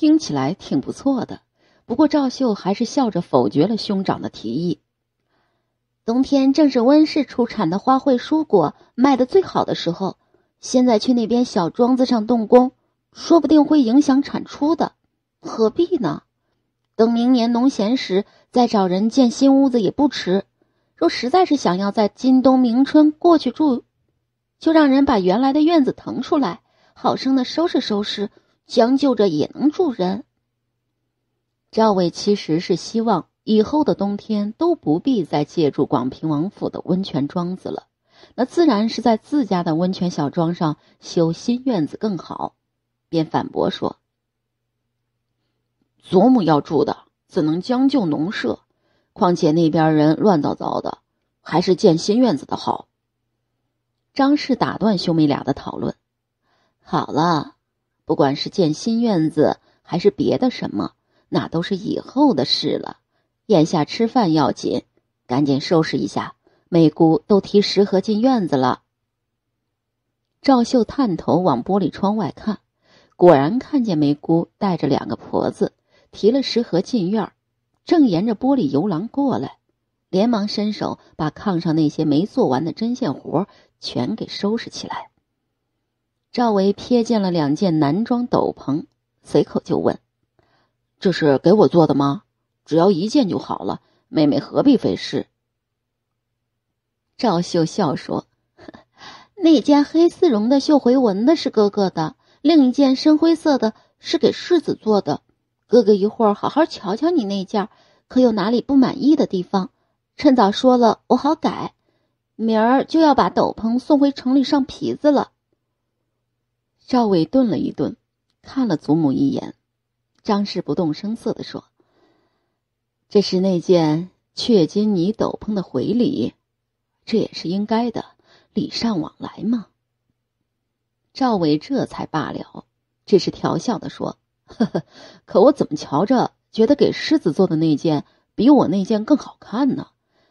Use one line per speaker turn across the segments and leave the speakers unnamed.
听起来挺不错的，不过赵秀还是笑着否决了兄长的提议。冬天正是温室出产的花卉蔬果卖的最好的时候，现在去那边小庄子上动工，说不定会影响产出的，何必呢？等明年农闲时再找人建新屋子也不迟。若实在是想要在今冬明春过去住，就让人把原来的院子腾出来，好生的收拾收拾。将就着也能住人。赵伟其实是希望以后的冬天都不必再借助广平王府的温泉庄子了，那自然是在自家的温泉小庄上修新院子更好，便反驳说：“祖母要住的怎能将就农舍？况且那边人乱糟糟的，还是建新院子的好。”张氏打断兄妹俩的讨论：“好了。”不管是建新院子还是别的什么，那都是以后的事了。眼下吃饭要紧，赶紧收拾一下。梅姑都提食盒进院子了。赵秀探头往玻璃窗外看，果然看见梅姑带着两个婆子提了食盒进院正沿着玻璃游廊过来，连忙伸手把炕上那些没做完的针线活全给收拾起来。赵薇瞥见了两件男装斗篷，随口就问：“这是给我做的吗？只要一件就好了，妹妹何必费事？”赵秀笑说：“ 那件黑丝绒的绣回纹的是哥哥的，另一件深灰色的是给世子做的。哥哥一会儿好好瞧瞧你那件，可有哪里不满意的地方？趁早说了，我好改。明儿就要把斗篷送回城里上皮子了。”赵伟顿了一顿，看了祖母一眼，张氏不动声色的说：“这是那件雀金泥斗篷的回礼，这也是应该的，礼尚往来嘛。”赵伟这才罢了，只是调笑的说：“呵呵，可我怎么瞧着，觉得给狮子做的那件比我那件更好看呢，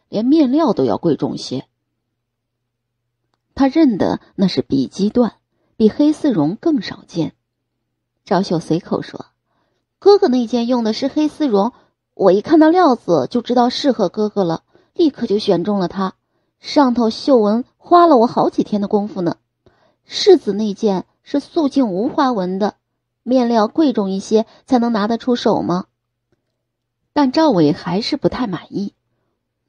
连面料都要贵重些。”他认得那是比基缎。比黑丝绒更少见，赵秀随口说：“哥哥那件用的是黑丝绒，我一看到料子就知道适合哥哥了，立刻就选中了它。上头绣纹花了我好几天的功夫呢。世子那件是素净无花纹的，面料贵重一些才能拿得出手吗？”但赵伟还是不太满意，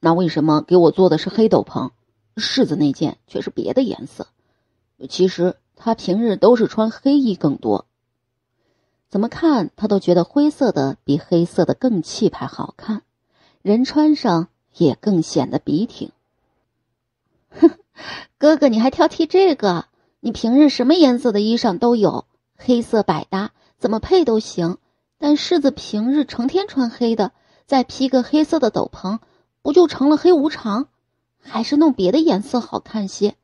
那为什么给我做的是黑斗篷，世子那件却是别的颜色？其实。他平日都是穿黑衣更多。怎么看他都觉得灰色的比黑色的更气派好看，人穿上也更显得笔挺。哼，哥哥你还挑剔这个？你平日什么颜色的衣裳都有，黑色百搭，怎么配都行。但世子平日成天穿黑的，再披个黑色的斗篷，不就成了黑无常？还是弄别的颜色好看些。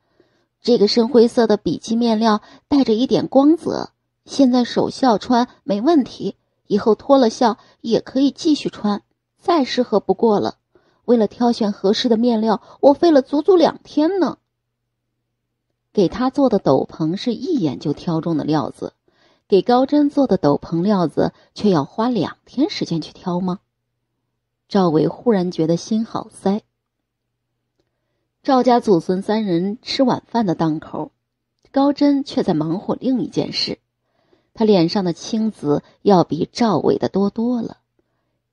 这个深灰色的笔记面料带着一点光泽，现在守孝穿没问题，以后脱了孝也可以继续穿，再适合不过了。为了挑选合适的面料，我费了足足两天呢。给他做的斗篷是一眼就挑中的料子，给高真做的斗篷料子却要花两天时间去挑吗？赵伟忽然觉得心好塞。赵家祖孙三人吃晚饭的当口，高真却在忙活另一件事。他脸上的青紫要比赵伟的多多了。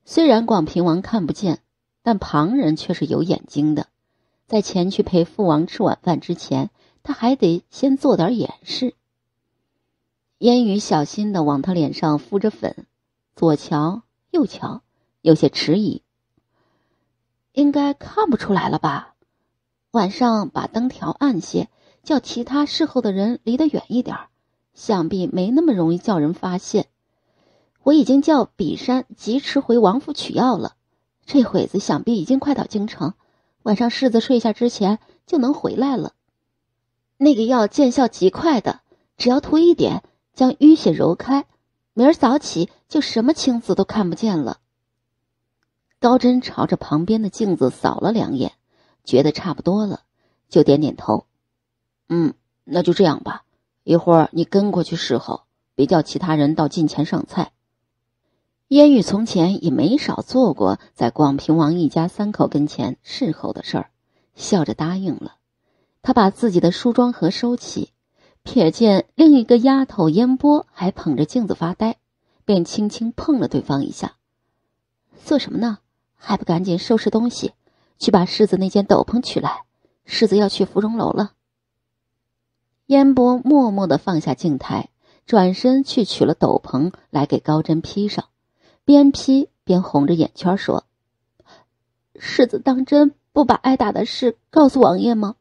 虽然广平王看不见，但旁人却是有眼睛的。在前去陪父王吃晚饭之前，他还得先做点掩饰。烟雨小心的往他脸上敷着粉，左瞧右瞧，有些迟疑：“应该看不出来了吧？”晚上把灯调暗些，叫其他侍候的人离得远一点儿，想必没那么容易叫人发现。我已经叫比山疾驰回王府取药了，这会子想必已经快到京城，晚上世子睡下之前就能回来了。那个药见效极快的，只要涂一点，将淤血揉开，明儿早起就什么青紫都看不见了。高真朝着旁边的镜子扫了两眼。觉得差不多了，就点点头。嗯，那就这样吧。一会儿你跟过去侍候，别叫其他人到近前上菜。烟玉从前也没少做过在广平王一家三口跟前侍候的事儿，笑着答应了。他把自己的梳妆盒收起，瞥见另一个丫头烟波还捧着镜子发呆，便轻轻碰了对方一下：“做什么呢？还不赶紧收拾东西？”去把世子那件斗篷取来，世子要去芙蓉楼了。烟波默默的放下镜台，转身去取了斗篷来给高真披上，边披边红着眼圈说：“世子当真不把挨打的事告诉王爷吗？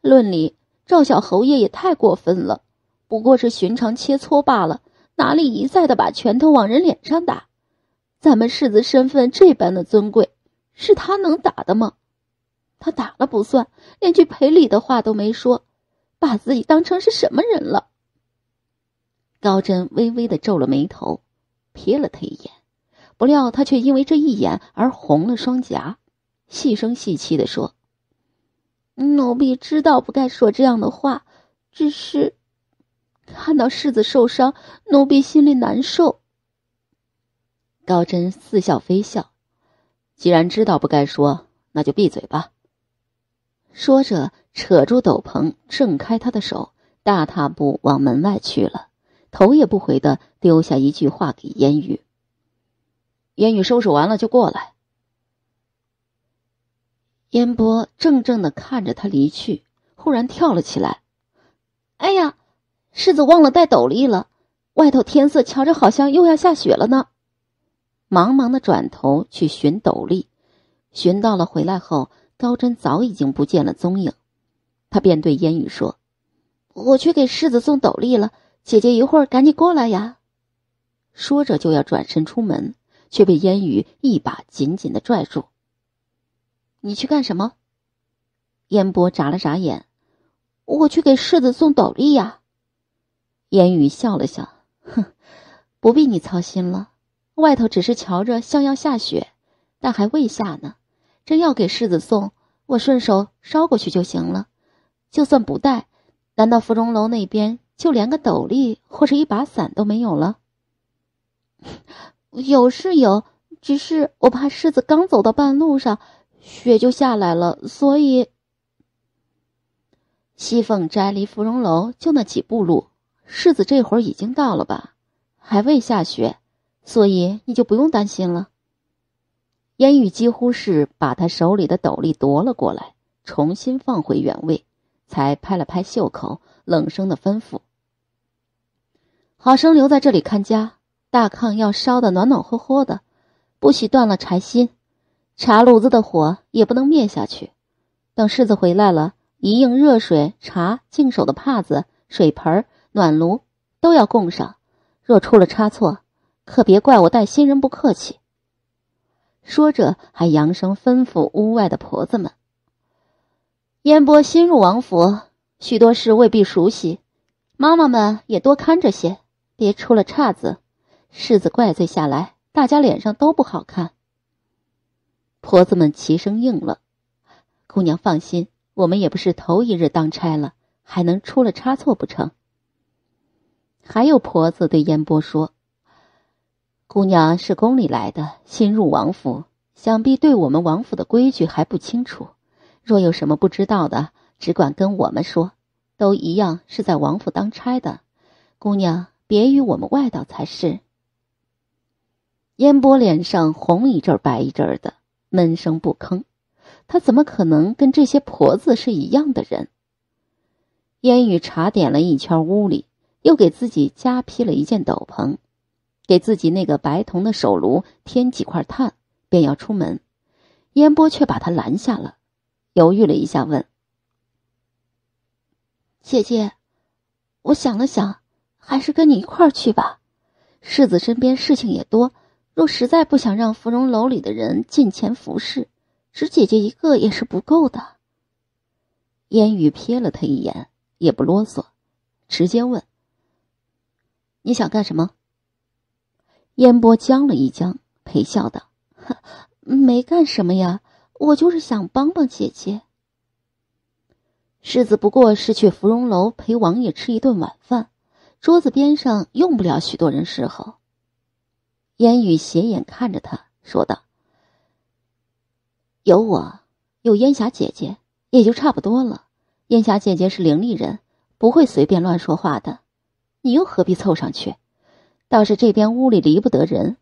论理，赵小侯爷也太过分了，不过是寻常切磋罢了，哪里一再的把拳头往人脸上打？咱们世子身份这般的尊贵。”是他能打的吗？他打了不算，连句赔礼的话都没说，把自己当成是什么人了？高真微微的皱了眉头，瞥了他一眼，不料他却因为这一眼而红了双颊，细声细气的说：“奴婢知道不该说这样的话，只是看到世子受伤，奴婢心里难受。”高真似笑非笑。既然知道不该说，那就闭嘴吧。说着，扯住斗篷，挣开他的手，大踏步往门外去了，头也不回的丢下一句话给烟雨：“烟雨收拾完了就过来。”烟波怔怔的看着他离去，忽然跳了起来：“哎呀，世子忘了带斗笠了，外头天色瞧着好像又要下雪了呢。”忙忙的转头去寻斗笠，寻到了回来后，高真早已经不见了踪影。他便对烟雨说：“我去给世子送斗笠了，姐姐一会儿赶紧过来呀。”说着就要转身出门，却被烟雨一把紧紧的拽住。“你去干什么？”烟波眨了眨眼，“我去给世子送斗笠呀。”烟雨笑了笑，“哼，不必你操心了。”外头只是瞧着像要下雪，但还未下呢。真要给世子送，我顺手捎过去就行了。就算不带，难道芙蓉楼那边就连个斗笠或是一把伞都没有了？有是有，只是我怕世子刚走到半路上，雪就下来了，所以。西凤斋离芙蓉楼就那几步路，世子这会儿已经到了吧？还未下雪。所以你就不用担心了。烟雨几乎是把他手里的斗笠夺了过来，重新放回原位，才拍了拍袖口，冷声的吩咐：“好生留在这里看家，大炕要烧的暖暖和和的，不许断了柴心，茶炉子的火也不能灭下去。等世子回来了，一应热水、茶、净手的帕子、水盆、暖炉，都要供上。若出了差错，”可别怪我待新人不客气。说着，还扬声吩咐屋外的婆子们：“烟波新入王府，许多事未必熟悉，妈妈们也多看着些，别出了岔子，世子怪罪下来，大家脸上都不好看。”婆子们齐声应了：“姑娘放心，我们也不是头一日当差了，还能出了差错不成？”还有婆子对烟波说。姑娘是宫里来的，新入王府，想必对我们王府的规矩还不清楚。若有什么不知道的，只管跟我们说，都一样是在王府当差的。姑娘别与我们外道才是。烟波脸上红一阵白一阵的，闷声不吭。他怎么可能跟这些婆子是一样的人？烟雨查点了一圈屋里，又给自己加披了一件斗篷。给自己那个白铜的手炉添几块炭，便要出门。烟波却把他拦下了，犹豫了一下，问：“姐姐，我想了想，还是跟你一块儿去吧。世子身边事情也多，若实在不想让芙蓉楼里的人近前服侍，只姐姐一个也是不够的。”烟雨瞥了他一眼，也不啰嗦，直接问：“你想干什么？”烟波僵了一僵，陪笑道：“ 没干什么呀，我就是想帮帮姐姐。世子不过是去芙蓉楼陪王爷吃一顿晚饭，桌子边上用不了许多人侍候。”烟雨斜眼看着他，说道：“有我，有烟霞姐姐，也就差不多了。烟霞姐姐是伶俐人，不会随便乱说话的，你又何必凑上去？”倒是这边屋里离不得人，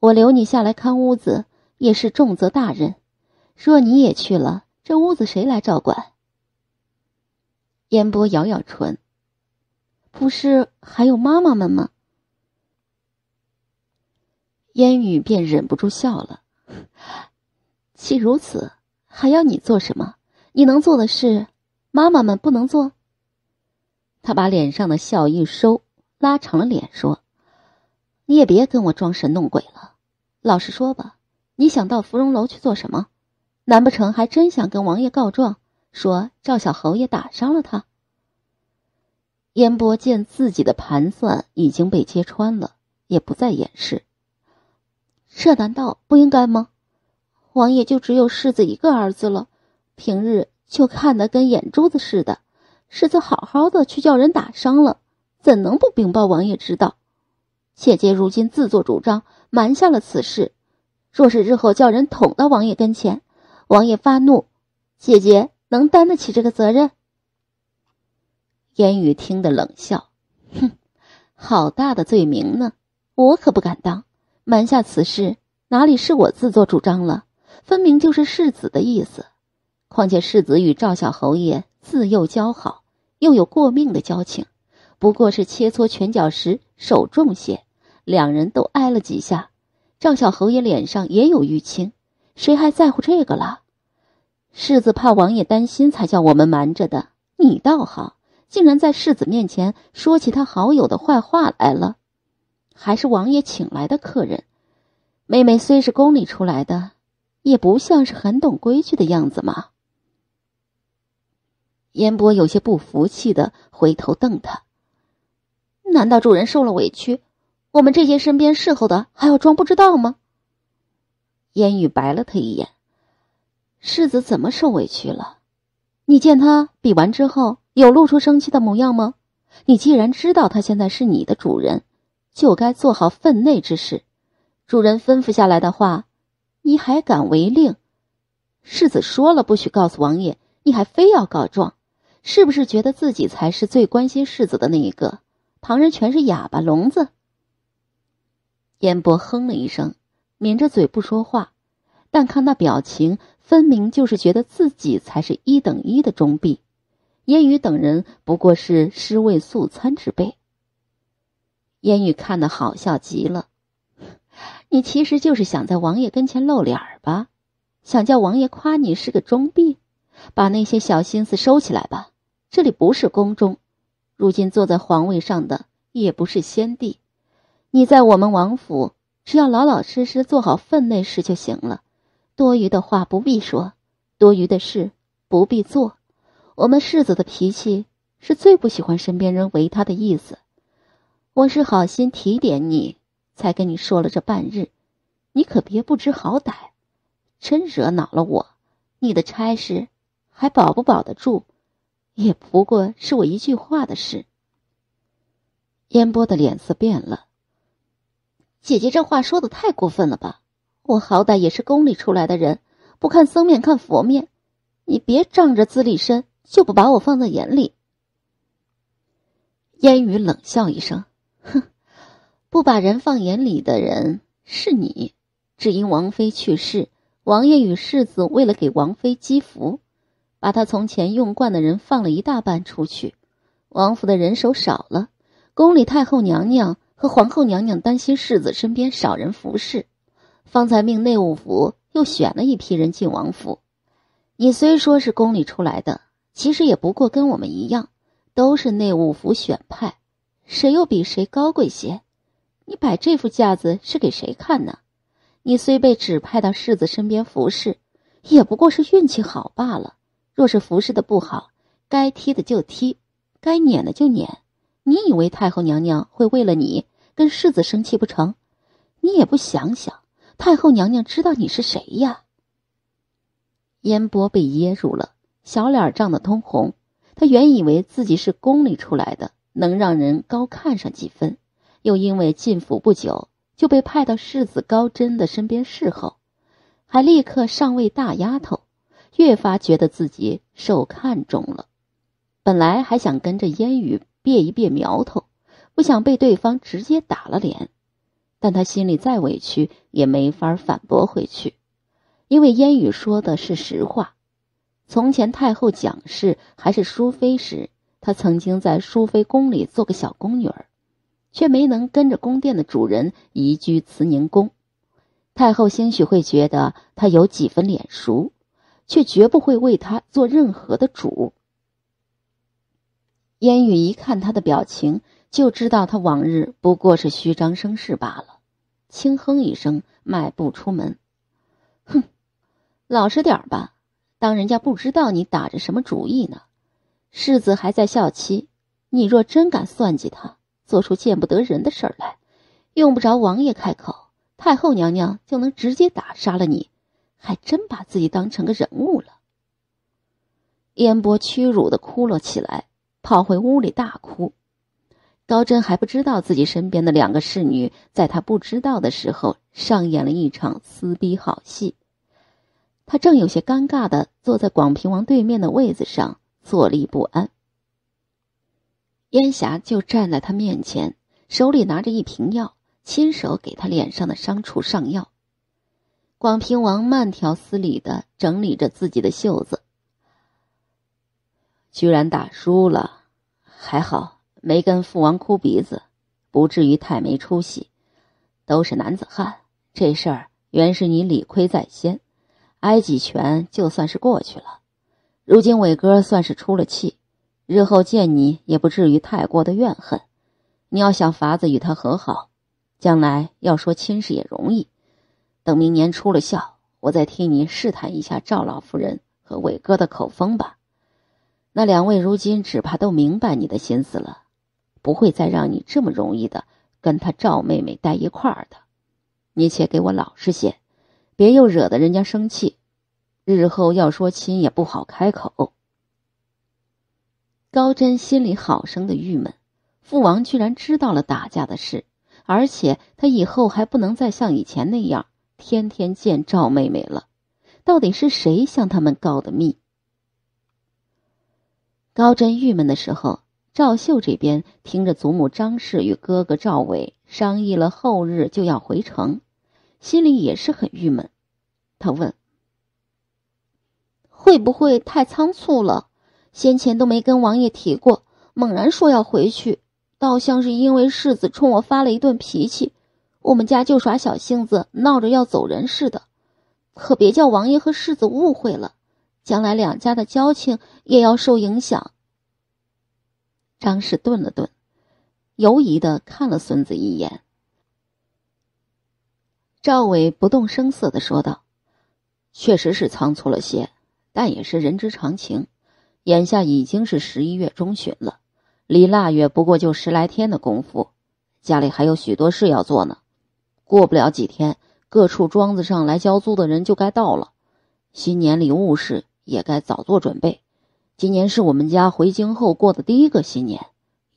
我留你下来看屋子也是重责大任。若你也去了，这屋子谁来照管？烟波咬咬唇，不是还有妈妈们吗？烟雨便忍不住笑了。既如此，还要你做什么？你能做的事，妈妈们不能做。他把脸上的笑一收，拉长了脸说。你也别跟我装神弄鬼了，老实说吧，你想到芙蓉楼去做什么？难不成还真想跟王爷告状，说赵小侯爷打伤了他？烟波见自己的盘算已经被揭穿了，也不再掩饰。这难道不应该吗？王爷就只有世子一个儿子了，平日就看得跟眼珠子似的，世子好好的去叫人打伤了，怎能不禀报王爷知道？姐姐如今自作主张，瞒下了此事。若是日后叫人捅到王爷跟前，王爷发怒，姐姐能担得起这个责任？烟雨听得冷笑，哼，好大的罪名呢，我可不敢当。瞒下此事，哪里是我自作主张了？分明就是世子的意思。况且世子与赵小侯爷自幼交好，又有过命的交情，不过是切磋拳脚时手重些。两人都挨了几下，赵小侯爷脸上也有淤青，谁还在乎这个了？世子怕王爷担心，才叫我们瞒着的。你倒好，竟然在世子面前说起他好友的坏话来了，还是王爷请来的客人。妹妹虽是宫里出来的，也不像是很懂规矩的样子嘛。烟波有些不服气的回头瞪他。难道主人受了委屈？我们这些身边侍候的还要装不知道吗？烟雨白了他一眼：“世子怎么受委屈了？你见他比完之后有露出生气的模样吗？你既然知道他现在是你的主人，就该做好分内之事。主人吩咐下来的话，你还敢违令？世子说了不许告诉王爷，你还非要告状，是不是觉得自己才是最关心世子的那一个？旁人全是哑巴聋子。”烟波哼了一声，抿着嘴不说话，但看那表情，分明就是觉得自己才是一等一的忠婢，烟雨等人不过是尸位素餐之辈。烟雨看的好笑极了，你其实就是想在王爷跟前露脸儿吧？想叫王爷夸你是个忠婢？把那些小心思收起来吧，这里不是宫中，如今坐在皇位上的也不是先帝。你在我们王府，只要老老实实做好分内事就行了，多余的话不必说，多余的事不必做。我们世子的脾气是最不喜欢身边人为他的意思。我是好心提点你，才跟你说了这半日，你可别不知好歹，真惹恼了我，你的差事还保不保得住？也不过是我一句话的事。烟波的脸色变了。姐姐这话说的太过分了吧！我好歹也是宫里出来的人，不看僧面看佛面，你别仗着资历深就不把我放在眼里。烟雨冷笑一声，哼，不把人放眼里的人是你。只因王妃去世，王爷与世子为了给王妃积福，把他从前用惯的人放了一大半出去，王府的人手少了，宫里太后娘娘。和皇后娘娘担心世子身边少人服侍，方才命内务府又选了一批人进王府。你虽说是宫里出来的，其实也不过跟我们一样，都是内务府选派，谁又比谁高贵些？你摆这副架子是给谁看呢？你虽被指派到世子身边服侍，也不过是运气好罢了。若是服侍的不好，该踢的就踢，该撵的就撵。你以为太后娘娘会为了你跟世子生气不成？你也不想想，太后娘娘知道你是谁呀？烟波被噎住了，小脸涨得通红。她原以为自己是宫里出来的，能让人高看上几分，又因为进府不久就被派到世子高真的身边侍候，还立刻上位大丫头，越发觉得自己受看重了。本来还想跟着烟雨。别一别苗头，不想被对方直接打了脸，但他心里再委屈也没法反驳回去，因为烟雨说的是实话。从前太后蒋氏还是淑妃时，她曾经在淑妃宫里做个小宫女儿，却没能跟着宫殿的主人移居慈宁宫。太后兴许会觉得她有几分脸熟，却绝不会为她做任何的主。烟雨一看他的表情，就知道他往日不过是虚张声势罢了，轻哼一声，迈步出门。哼，老实点吧，当人家不知道你打着什么主意呢？世子还在校期，你若真敢算计他，做出见不得人的事儿来，用不着王爷开口，太后娘娘就能直接打杀了你，还真把自己当成个人物了。烟波屈辱的哭了起来。跑回屋里大哭。高真还不知道自己身边的两个侍女，在他不知道的时候上演了一场撕逼好戏。他正有些尴尬的坐在广平王对面的位子上，坐立不安。烟霞就站在他面前，手里拿着一瓶药，亲手给他脸上的伤处上药。广平王慢条斯理的整理着自己的袖子。居然打输了，还好没跟父王哭鼻子，不至于太没出息。都是男子汉，这事儿原是你理亏在先，挨几拳就算是过去了。如今伟哥算是出了气，日后见你也不至于太过的怨恨。你要想法子与他和好，将来要说亲事也容易。等明年出了校，我再替你试探一下赵老夫人和伟哥的口风吧。那两位如今只怕都明白你的心思了，不会再让你这么容易的跟他赵妹妹待一块儿的。你且给我老实些，别又惹得人家生气，日后要说亲也不好开口。高真心里好生的郁闷，父王居然知道了打架的事，而且他以后还不能再像以前那样天天见赵妹妹了。到底是谁向他们告的密？高真郁闷的时候，赵秀这边听着祖母张氏与哥哥赵伟商议了后日就要回城，心里也是很郁闷。他问：“会不会太仓促了？先前都没跟王爷提过，猛然说要回去，倒像是因为世子冲我发了一顿脾气，我们家就耍小性子，闹着要走人似的。可别叫王爷和世子误会了。”将来两家的交情也要受影响。张氏顿了顿，犹疑的看了孙子一眼。赵伟不动声色的说道：“确实是仓促了些，但也是人之常情。眼下已经是十一月中旬了，离腊月不过就十来天的功夫，家里还有许多事要做呢。过不了几天，各处庄子上来交租的人就该到了。新年礼物事。”也该早做准备。今年是我们家回京后过的第一个新年，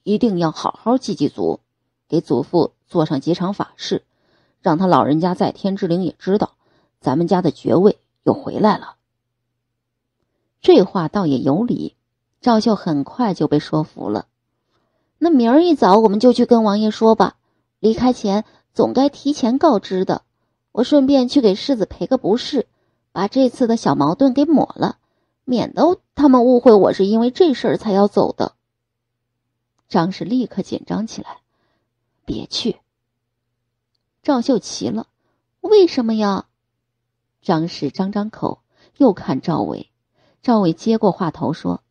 一定要好好祭祭祖，给祖父做上几场法事，让他老人家在天之灵也知道，咱们家的爵位又回来了。这话倒也有理，赵秀很快就被说服了。那明儿一早我们就去跟王爷说吧。离开前总该提前告知的，我顺便去给世子赔个不是。把这次的小矛盾给抹了，免得他们误会我是因为这事儿才要走的。张氏立刻紧张起来：“别去！”赵秀奇了，为什么呀？张氏张张口，又看赵伟。赵伟接过话头说：“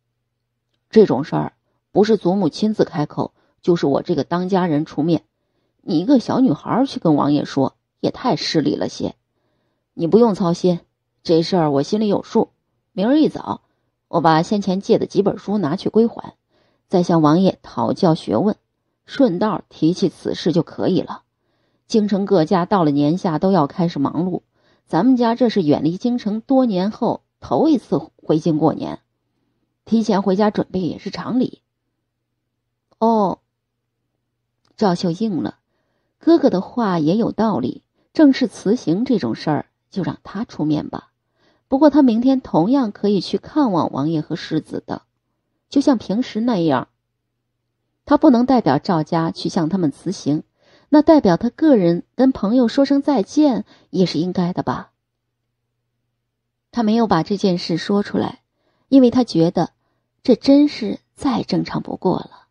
这种事儿，不是祖母亲自开口，就是我这个当家人出面。你一个小女孩去跟王爷说，也太失礼了些。你不用操心。”这事儿我心里有数，明日一早，我把先前借的几本书拿去归还，再向王爷讨教学问，顺道提起此事就可以了。京城各家到了年下都要开始忙碌，咱们家这是远离京城多年后头一次回京过年，提前回家准备也是常理。哦，赵秀应了，哥哥的话也有道理，正是辞行这种事儿，就让他出面吧。不过他明天同样可以去看望王爷和世子的，就像平时那样。他不能代表赵家去向他们辞行，那代表他个人跟朋友说声再见也是应该的吧。他没有把这件事说出来，因为他觉得这真是再正常不过了。